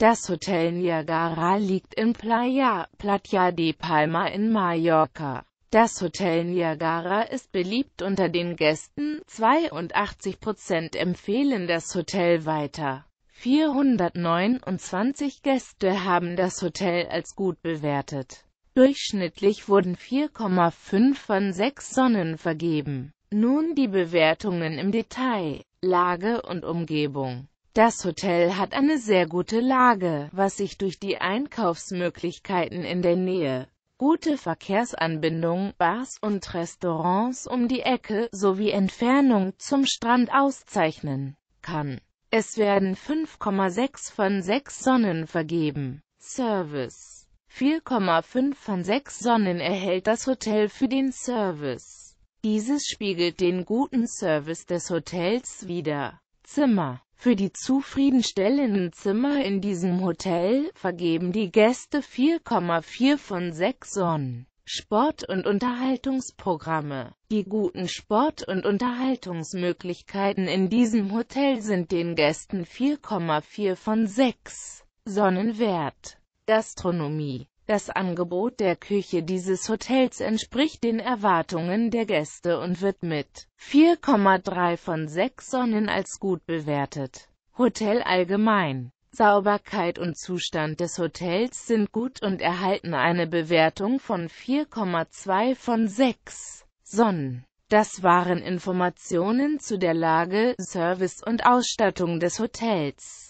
Das Hotel Niagara liegt in Playa, Playa de Palma in Mallorca. Das Hotel Niagara ist beliebt unter den Gästen, 82% empfehlen das Hotel weiter. 429 Gäste haben das Hotel als gut bewertet. Durchschnittlich wurden 4,5 von 6 Sonnen vergeben. Nun die Bewertungen im Detail, Lage und Umgebung. Das Hotel hat eine sehr gute Lage, was sich durch die Einkaufsmöglichkeiten in der Nähe, gute Verkehrsanbindung, Bars und Restaurants um die Ecke sowie Entfernung zum Strand auszeichnen kann. Es werden 5,6 von 6 Sonnen vergeben. Service 4,5 von 6 Sonnen erhält das Hotel für den Service. Dieses spiegelt den guten Service des Hotels wider. Zimmer für die zufriedenstellenden Zimmer in diesem Hotel vergeben die Gäste 4,4 von 6 Sonnen. Sport- und Unterhaltungsprogramme. Die guten Sport- und Unterhaltungsmöglichkeiten in diesem Hotel sind den Gästen 4,4 von 6 Sonnenwert. Gastronomie das Angebot der Küche dieses Hotels entspricht den Erwartungen der Gäste und wird mit 4,3 von 6 Sonnen als gut bewertet. Hotel allgemein Sauberkeit und Zustand des Hotels sind gut und erhalten eine Bewertung von 4,2 von 6 Sonnen. Das waren Informationen zu der Lage, Service und Ausstattung des Hotels.